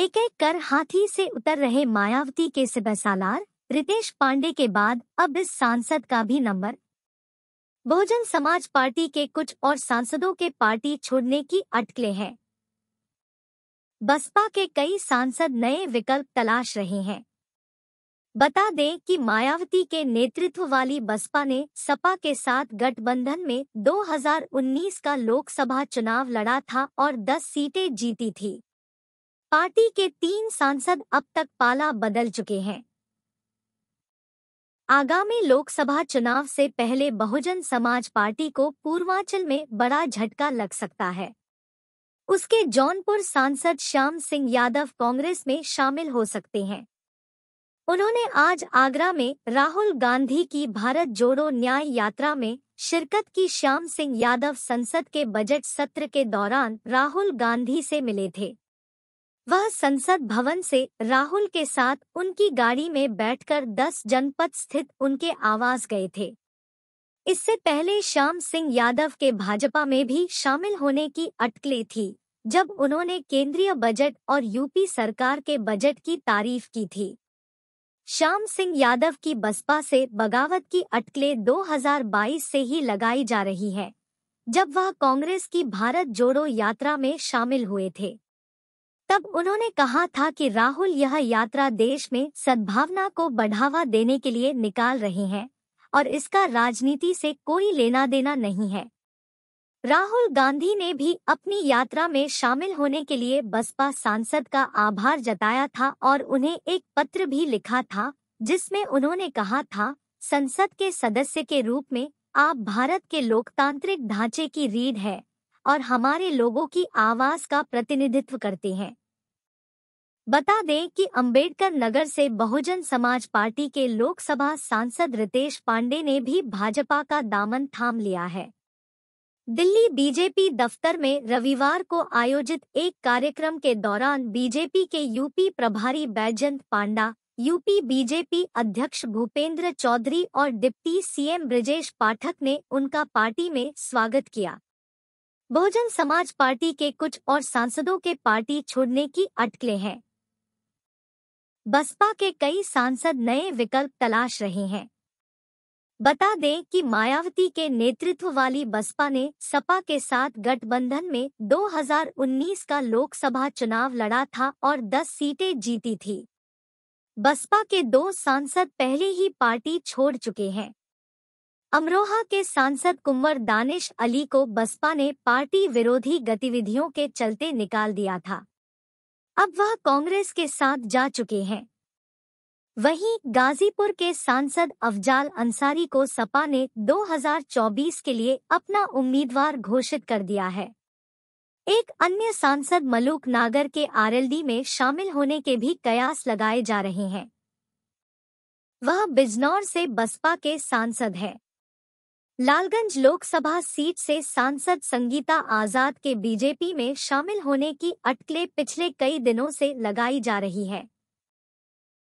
एक एक कर हाथी से उतर रहे मायावती के सिबसालार रितेश पांडे के बाद अब इस सांसद का भी नंबर बहुजन समाज पार्टी के कुछ और सांसदों के पार्टी छोड़ने की अटकले हैं बसपा के कई सांसद नए विकल्प तलाश रहे हैं बता दें कि मायावती के नेतृत्व वाली बसपा ने सपा के साथ गठबंधन में 2019 का लोकसभा चुनाव लड़ा था और 10 सीटें जीती थी पार्टी के तीन सांसद अब तक पाला बदल चुके हैं आगामी लोकसभा चुनाव से पहले बहुजन समाज पार्टी को पूर्वांचल में बड़ा झटका लग सकता है उसके जौनपुर सांसद श्याम सिंह यादव कांग्रेस में शामिल हो सकते हैं उन्होंने आज आगरा में राहुल गांधी की भारत जोड़ो न्याय यात्रा में शिरकत की श्याम सिंह यादव संसद के बजट सत्र के दौरान राहुल गांधी से मिले थे वह संसद भवन से राहुल के साथ उनकी गाड़ी में बैठकर 10 जनपद स्थित उनके आवास गए थे इससे पहले श्याम सिंह यादव के भाजपा में भी शामिल होने की अटकलें थी जब उन्होंने केंद्रीय बजट और यूपी सरकार के बजट की तारीफ की थी श्याम सिंह यादव की बसपा से बगावत की अटकलें 2022 से ही लगाई जा रही है जब वह कांग्रेस की भारत जोड़ो यात्रा में शामिल हुए थे तब उन्होंने कहा था कि राहुल यह यात्रा देश में सद्भावना को बढ़ावा देने के लिए निकाल रहे हैं और इसका राजनीति से कोई लेना देना नहीं है राहुल गांधी ने भी अपनी यात्रा में शामिल होने के लिए बसपा सांसद का आभार जताया था और उन्हें एक पत्र भी लिखा था जिसमें उन्होंने कहा था संसद के सदस्य के रूप में आप भारत के लोकतांत्रिक ढांचे की रीढ़ है और हमारे लोगों की आवाज का प्रतिनिधित्व करते हैं बता दें कि अंबेडकर नगर से बहुजन समाज पार्टी के लोकसभा सांसद रितेश पांडे ने भी भाजपा का दामन थाम लिया है दिल्ली बीजेपी दफ्तर में रविवार को आयोजित एक कार्यक्रम के दौरान बीजेपी के यूपी प्रभारी बैजंत पांडा यूपी बीजेपी अध्यक्ष भूपेंद्र चौधरी और डिप्टी सीएम ब्रजेश पाठक ने उनका पार्टी में स्वागत किया बहुजन समाज पार्टी के कुछ और सांसदों के पार्टी छोड़ने की अटकलें हैं बसपा के कई सांसद नए विकल्प तलाश रहे हैं बता दें कि मायावती के नेतृत्व वाली बसपा ने सपा के साथ गठबंधन में 2019 का लोकसभा चुनाव लड़ा था और 10 सीटें जीती थी बसपा के दो सांसद पहले ही पार्टी छोड़ चुके हैं अमरोहा के सांसद कुंवर दानिश अली को बसपा ने पार्टी विरोधी गतिविधियों के चलते निकाल दिया था अब वह कांग्रेस के साथ जा चुके हैं वहीं गाजीपुर के सांसद अफजाल अंसारी को सपा ने 2024 के लिए अपना उम्मीदवार घोषित कर दिया है एक अन्य सांसद मलूक नागर के आरएलडी में शामिल होने के भी कयास लगाए जा रहे हैं वह बिजनौर से बसपा के सांसद हैं लालगंज लोकसभा सीट से सांसद संगीता आजाद के बीजेपी में शामिल होने की अटकलें पिछले कई दिनों से लगाई जा रही है